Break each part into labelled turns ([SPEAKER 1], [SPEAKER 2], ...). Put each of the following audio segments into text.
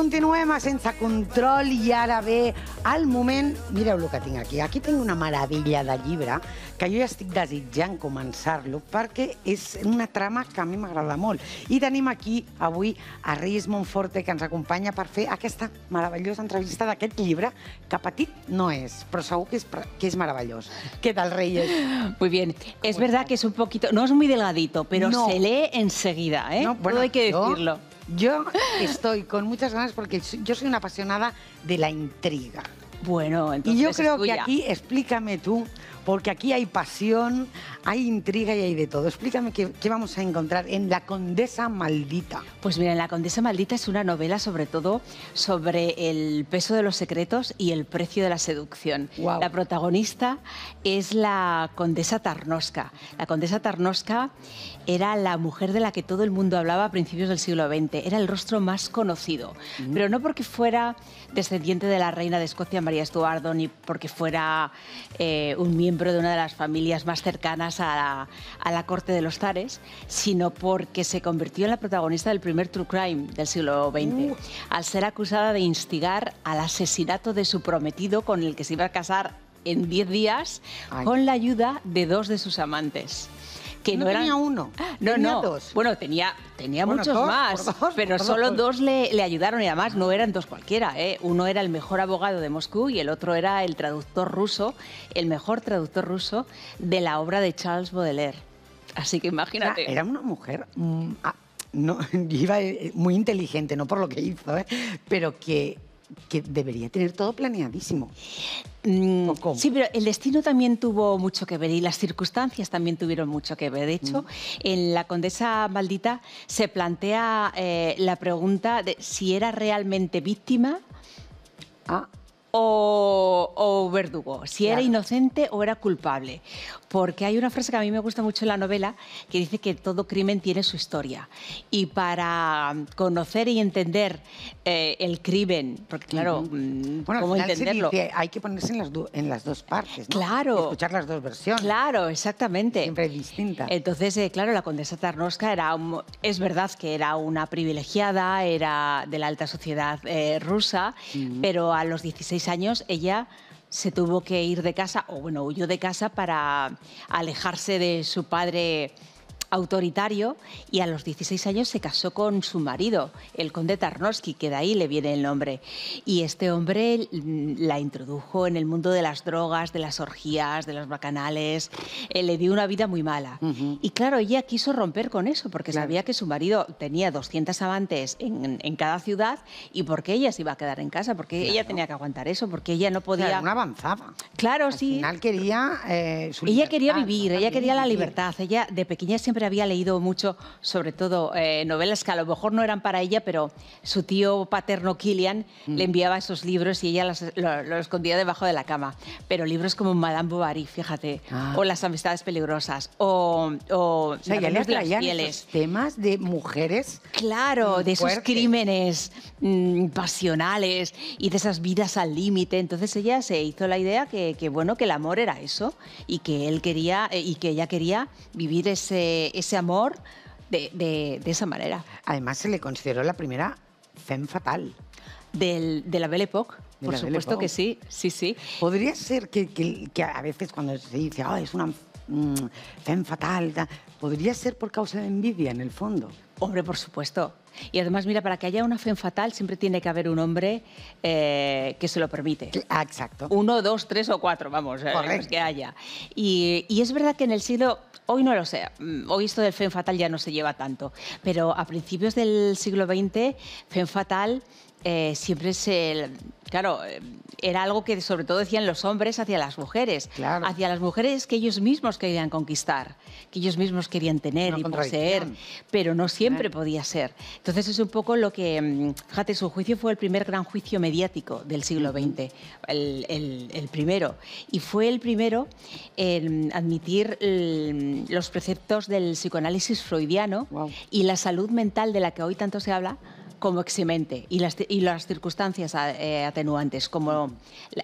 [SPEAKER 1] Continuem a Sense Control i ara ve el moment... Mireu el que tinc aquí. Aquí tinc una meravella de llibre que jo ja estic desitjant començar-lo perquè és una trama que a mi m'agrada molt. I tenim aquí avui a Reis Monforte que ens acompanya per fer aquesta meravellosa entrevista d'aquest llibre que petit no és, però segur que és,
[SPEAKER 2] que és meravellós. Què tal, Reyes? Muy bien. Es verdad que es un poquito... No es muy delgadito, pero no. se lee enseguida, ¿eh? No, bueno, no hay que decirlo. Yo... Yo estoy con muchas ganas
[SPEAKER 1] porque yo soy una apasionada de la intriga. Bueno, entonces. Y yo creo que aquí, explícame tú, porque aquí hay pasión, hay intriga y hay de todo. Explícame qué,
[SPEAKER 2] vamos a encontrar en La Condesa Maldita. Pues mira, La Condesa Maldita es una novela sobre todo sobre el peso de los secretos y el precio de la seducción. La protagonista es la condesa Tarnosca. La condesa Tarnosca era la mujer de la que todo el mundo hablaba a principios del siglo XX. Era el rostro más conocido, mm. pero no porque fuera descendiente de la reina de Escocia María Estuardo ni porque fuera eh, un miembro miembro de una de las familias más cercanas a la, corte de los zares, sino porque se convirtió en la protagonista del primer true crime del siglo XX, al ser acusada de instigar al asesinato de su prometido con el que se iba a casar en 10 días con la ayuda de dos de sus amantes que no, tenía uno, ah, no, dos. Bueno, tenía, tenía muchos más, pero solo dos, le, ayudaron y además no eran dos cualquiera. ¿eh? Uno era el mejor abogado de Moscú y el otro era el traductor ruso, el mejor traductor ruso de la obra de Charles Baudelaire. Así que imagínate. era una mujer...
[SPEAKER 1] Mm, ah, no, iba eh, muy inteligente, no por lo que hizo, ¿eh?
[SPEAKER 2] pero que que debería tener todo planeadísimo. Mm, sí, pero el destino también tuvo mucho que ver y las circunstancias también tuvieron mucho que ver. De hecho, en La Condesa Maldita se plantea eh, la pregunta de si era realmente víctima a. Ah o, verdugo, si era inocente o era culpable. Porque hay una frase que a mí me gusta mucho en la novela que dice que todo crimen tiene su historia. Y para conocer y entender eh, el crimen, porque claro, mm,
[SPEAKER 1] ¿cómo entenderlo? hay que ponerse en las, en las dos partes,
[SPEAKER 2] Claro. escuchar las dos versiones. Claro, exactamente. Siempre distinta. Entonces, eh, claro, la condesa Tarnowska era es verdad que era una privilegiada, era de la alta sociedad eh, rusa, pero a los 16 años ella se tuvo que ir de casa, o bueno, huyó de casa para alejarse de su padre autoritario y a los 16 años se casó con su marido, el conde Tarnowski, que de ahí le viene el nombre. Y este hombre mm, la introdujo en el mundo de las drogas, de las orgías, de los bacanales, eh, le dio una vida muy mala. Y claro, ella quiso romper con eso porque sabía que su marido tenía 200 amantes en, en, cada ciudad y porque ella se iba a quedar en casa, porque ella tenía que aguantar eso, porque ella no podía... Claro, no avanzaba. Claro, sí. Al final quería... Eh, su ella quería vivir, ella quería la libertad. Ella de pequeña siempre había leído mucho, sobre todo eh, novelas que a lo mejor no eran para ella, pero su tío paterno Killian mm. le enviaba esos libros y ella los, escondía debajo de la cama. Pero libros como Madame Bovary, fíjate, ah. o Las amistades peligrosas, o, o, temas de mujeres. Claro, de esos crímenes mm, pasionales y de esas vidas al límite. Entonces ella se hizo la idea que, bueno que el amor era eso y que él quería eh, y que ella quería vivir ese ese, amor de, de, esa manera.
[SPEAKER 1] Además, se le consideró la primera femme fatal. Del, de la Belle Époque. por supuesto que sí, sí, sí. Podría ser que, que, a veces cuando se dice, es una mm, femme fatal, podría ser por causa
[SPEAKER 2] de envidia en el fondo. Hombre, por supuesto, y además, mira, para que haya una fe fatal siempre tiene que haber un hombre eh, que se lo permite. Ah, exacto. Uno, dos, tres o cuatro, vamos, eh, que haya. Y, y, es verdad que en el siglo, hoy no lo sé, mm, hoy esto del fe fatal ya no se lleva tanto, pero a principios del siglo XX, fe fatal eh, siempre se... Claro, eh, era algo que sobre todo decían los hombres hacia las mujeres, hacia las mujeres que ellos mismos querían conquistar, que ellos mismos querían tener y poseer, pero no siempre podía ser. Entonces es un poco lo que, mm, fíjate, su juicio fue el primer gran juicio mediático del siglo XX, el, primero, y fue el primero en admitir los preceptos del psicoanálisis freudiano y la salud mental de la que hoy tanto se habla como eximente y las, y las circunstancias eh, atenuantes, como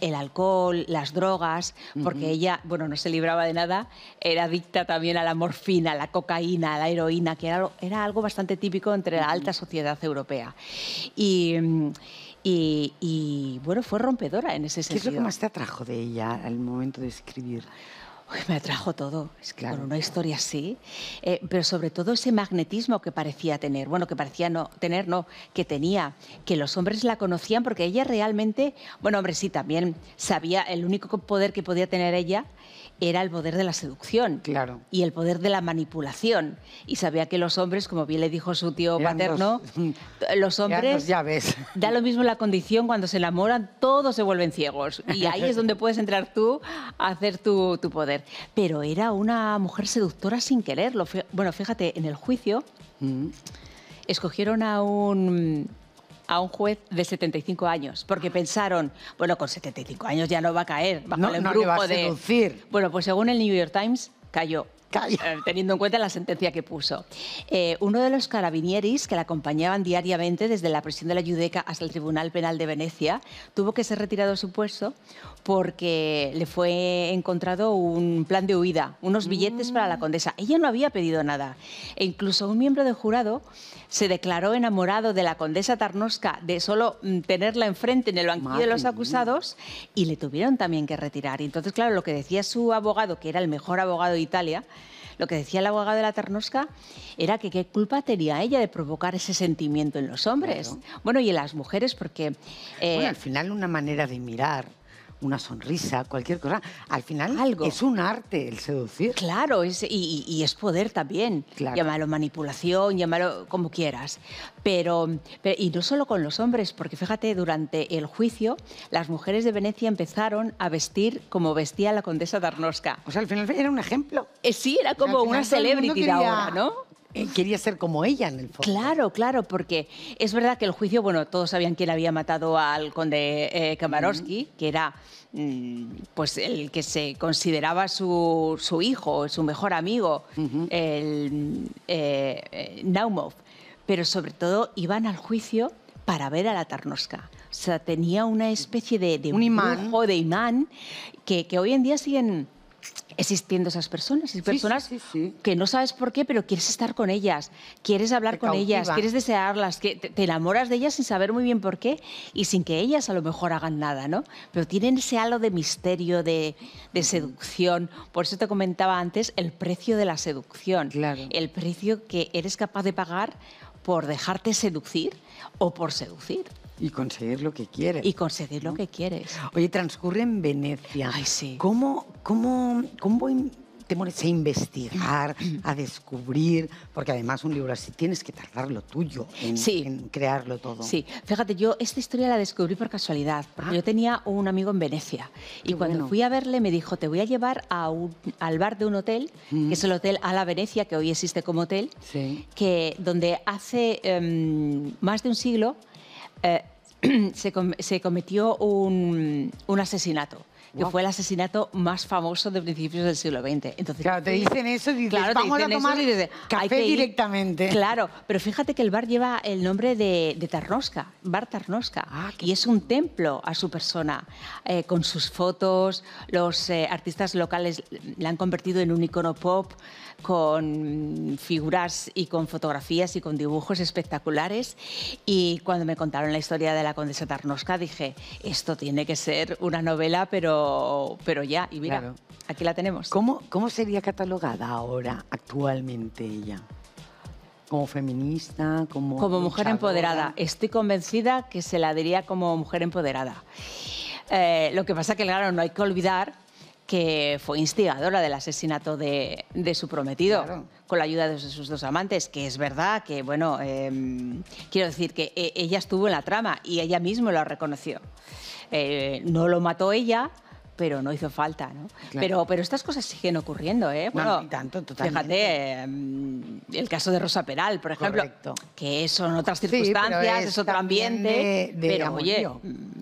[SPEAKER 2] el alcohol, las drogas, porque ella, bueno, no se libraba de nada, era adicta también a la morfina, a la cocaína, a la heroína, que era, era algo bastante típico entre la alta sociedad europea. Y, y bueno, fue rompedora en ese sentido. ¿Qué es lo que más te atrajo de ella al momento de escribir? me atrajo todo, es claro. con una historia así, eh, pero sobre todo ese magnetismo que parecía tener, bueno, que parecía no tener, no, que tenía, que los hombres la conocían porque ella realmente, bueno, hombre, sí, también sabía, el único poder que podía tener ella era el poder de la seducción claro. y el poder de la manipulación. Y sabía que los hombres, como bien le dijo su tío paterno, los, hombres, ya ves. da lo mismo la condición, cuando se enamoran todos se vuelven ciegos. Y ahí es donde puedes entrar tú a hacer tu poder pero era una mujer seductora sin quererlo. Bueno, fíjate, en el juicio mm. escogieron a un a un juez de 75 años, porque pensaron, bueno, con 75 años ya no va a caer no, va a seducir. Bueno, pues según el New York Times, cayó eh, teniendo en cuenta la sentencia que puso. Eh, uno de los carabinieris que la acompañaban diariamente desde la prisión de la Judeca hasta el Tribunal Penal de Venecia tuvo que ser retirado de su puesto porque le fue encontrado un plan de huida, unos billetes para la mm. condesa. Ella no había pedido nada. E incluso un miembro del jurado se declaró enamorado de la condesa Tarnosca de solo mm, tenerla enfrente en el banquillo de los acusados y le tuvieron también que retirar. Y entonces, claro, lo que decía su abogado, que era el mejor abogado de Italia, lo que decía el abogado de la Tarnosca era que qué culpa tenía ella de provocar ese sentimiento en los hombres. Bueno, y en las mujeres, porque... Eh, bueno, al final una manera de mirar una sonrisa, cualquier cosa. Al final es un arte el seducir. Claro, es, y, es poder también. Claro. Llámalo manipulación, llámalo como quieras. Pero, y no solo con los hombres, porque fíjate, durante el juicio, las mujeres de Venecia empezaron a vestir como vestía la condesa Darnosca. O sea, al final era un ejemplo. Eh, sí, era como una celebrity ahora, ¿no? Eh, quería ser como ella en el fondo. Claro, claro, porque es verdad que el juicio, bueno, todos sabían quién había matado al conde eh, Kamarovsky, que era mm, pues el que se consideraba su, hijo, su mejor amigo, eh, Naumov. Pero sobre todo iban al juicio para ver a la Tarnoska. O sea, tenía una especie de, un imán. o de imán, que hoy en día siguen existiendo esas personas, y personas que no sabes por qué, pero quieres estar con ellas, quieres hablar con ellas, quieres desearlas, que te, enamoras de ellas sin saber muy bien por qué y sin que ellas a lo mejor hagan nada, ¿no? Pero tienen ese halo de misterio, de, seducción. Por eso te comentaba antes el precio de la seducción, el precio que eres capaz de pagar por dejarte seducir o por seducir.
[SPEAKER 1] Y conseguir lo que quieres. Y
[SPEAKER 2] conseguir lo que quieres. Oye, transcurre en Venecia. Ay, sí. ¿Cómo,
[SPEAKER 1] cómo, cómo, te a investigar, a descubrir, porque
[SPEAKER 2] además un libro así tienes que tardar lo tuyo en, crearlo todo. Sí, fíjate, yo esta historia la descubrí por casualidad, ah. yo tenía un amigo en Venecia y cuando fui a verle me dijo, te voy a llevar al bar de un hotel, mm. que es el Hotel Ala Venecia, que hoy existe como hotel, que, donde hace em, más de un siglo... Eh, se, cometió un asesinato que fue el asesinato más famoso de principios del siglo XX. Entonces, claro, te dicen eso y dices, vamos te a tomar y dices, café directamente. Claro, pero fíjate que el bar lleva el nombre de, de Bar Tarnosca, ah, y es un templo a su persona, eh, con sus fotos, los eh, artistas locales la han convertido en un icono pop con figuras y con fotografías y con dibujos espectaculares. Y cuando me contaron la historia de la condesa Tarnosca dije, esto tiene que ser una novela, pero pero, ya, y mira, aquí la tenemos.
[SPEAKER 1] ¿Cómo, sería catalogada ahora, actualmente ella? como feminista, como... mujer empoderada.
[SPEAKER 2] Estoy convencida que se la diría como mujer empoderada. Eh, lo que pasa es que, claro, no hay que olvidar que fue instigadora del asesinato de, su prometido, con la ayuda de sus dos amantes, que es verdad que, bueno, em, quiero decir que eh, ella estuvo en la trama y ella misma lo reconoció. Eh, no lo mató ella, pero no hizo falta, ¿no? Pero, pero estas cosas siguen ocurriendo, ¿eh? Bueno, no, tanto, totalmente. Fíjate, em, el caso de Rosa Peral, por ejemplo, Correcto. que son otras circunstancias, es, otro ambiente, pero oye... Mm,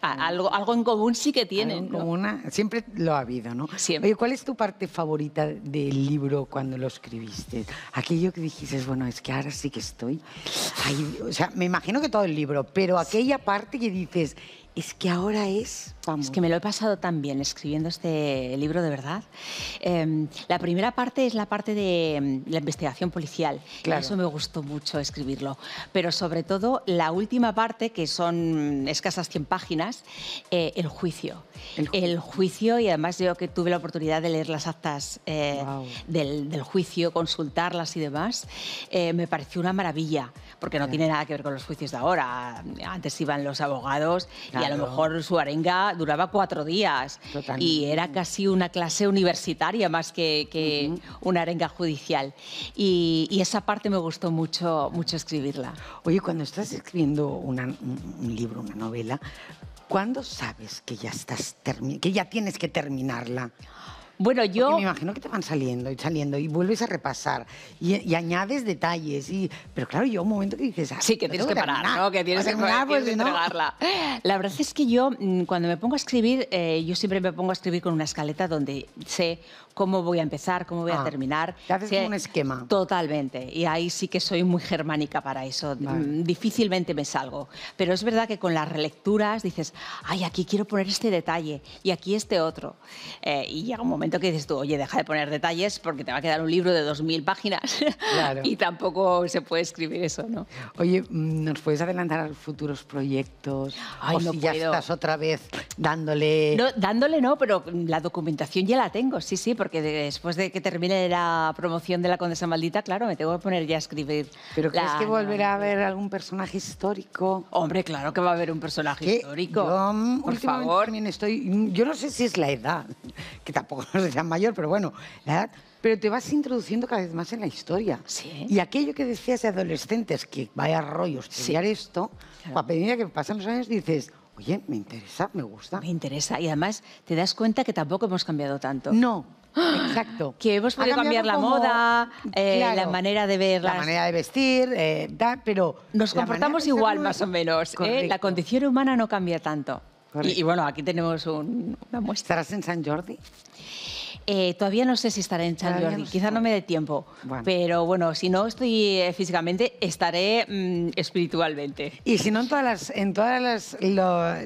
[SPEAKER 2] algo, algo, en común sí que tienen. ¿no? Una, ah, siempre lo ha
[SPEAKER 1] habido, ¿no? Siempre. Oye, ¿cuál es tu parte favorita del libro cuando lo escribiste? Aquello que dijiste, bueno, es que ahora sí que estoy. o sea, me imagino que todo el libro, pero aquella
[SPEAKER 2] parte que dices, es que ahora es es que me lo he pasado tan bien escribiendo este libro, de verdad. Em, la primera parte es la parte de em, la investigación policial. Claro. Eso me gustó mucho escribirlo. Pero sobre todo la última parte, que son escasas 100 páginas, eh, el, juicio. el juicio. y además yo que tuve la oportunidad de leer las actas eh, del, juicio, consultarlas y demás, eh, me pareció una maravilla, porque no tiene nada que ver con los juicios de ahora. Antes iban los abogados y a lo mejor su arenga duraba, cuatro días y era casi una clase universitaria más que, una arenga judicial. Y, esa parte me gustó mucho, mucho escribirla.
[SPEAKER 1] Oye, cuando estás escribiendo un libro, una novela, ¿cuándo sabes que ya, estás que ya tienes que terminarla? Bueno, yo... me imagino que te van saliendo y saliendo y vuelves a repasar y,
[SPEAKER 2] añades detalles. Y... Pero claro, yo un momento que dices... Ah, sí, que tienes que, parar, ¿no? Que tienes que parar, pues, no. La verdad es que yo, mm, cuando me pongo a escribir, eh, yo siempre me pongo a escribir con una escaleta donde sé cómo voy a empezar, cómo voy a ah, terminar. Te haces un esquema. Totalmente. Y ahí sí que soy muy germánica para eso. Mm, difícilmente me salgo. Pero es verdad que con las relecturas dices, ay, aquí quiero poner este detalle y aquí este otro. Eh, y llega un momento que dices tú, oye, deja de poner detalles porque te va a quedar un libro de 2.000 páginas y tampoco se puede escribir eso, ¿no?
[SPEAKER 1] Oye, mm, ¿nos puedes adelantar a futuros proyectos? Ay, o no si ya estás otra vez dándole... No,
[SPEAKER 2] dándole no, pero la documentación ya la tengo, sí, sí, porque después de que termine la promoción de La Condesa Maldita, claro, me tengo que poner ya a escribir. ¿Pero crees que volverá
[SPEAKER 1] a haber algún personaje histórico? Hombre, claro que va a haber un personaje histórico. Mm, por favor. estoy... Mm, yo no sé si es la edad, que tampoco no sé si mayor, pero bueno, la edad. Pero te vas introduciendo cada vez más en la historia. Sí. Y aquello que decías de adolescentes, que vaya rollos estudiar sí. esto, a medida que pasan
[SPEAKER 2] los años dices, oye, me interesa, me gusta. Me interesa. Y además te das cuenta que tampoco hemos cambiado tanto. No. ¡Ah! Exacto. Que hemos podido cambiar la moda, eh, la manera de ver La manera de vestir, da, eh, pero... Nos comportamos igual, más o menos. ¿eh? La condición humana no cambia tanto. Y, bueno, aquí tenemos una muestra. ¿Estarás en San Jordi? Eh, todavía no sé si estaré en San Jordi, quizás quizá no me dé tiempo, pero bueno, si no estoy eh, físicamente, estaré mm, espiritualmente. Y si no en todas las, en todas
[SPEAKER 1] las,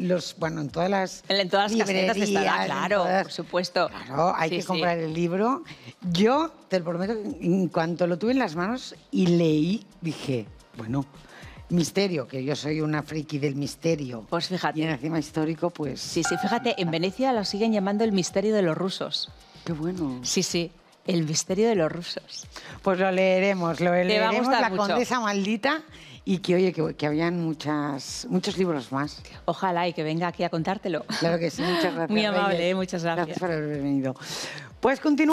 [SPEAKER 1] los, bueno, en todas las, en, todas las librerías, estará, claro, por
[SPEAKER 2] supuesto. Claro, hay que comprar el
[SPEAKER 1] libro. Yo te lo prometo, en cuanto lo tuve en las manos y leí, dije, bueno, misterio, que yo soy una friki del misterio.
[SPEAKER 2] Pues fíjate. Y encima histórico, pues... Sí, sí, fíjate, en Venecia lo siguen llamando el misterio de los rusos. Qué bueno. Sí, sí. El misterio de los rusos. Pues lo leeremos,
[SPEAKER 1] lo leeremos La Condesa Maldita y que, oye, que, habían muchas, muchos libros
[SPEAKER 2] más. Ojalá y que venga aquí a contártelo. Claro que sí, muchas gracias. Muy amable, eh, muchas gracias. Gracias por haber venido. Pues continuamos.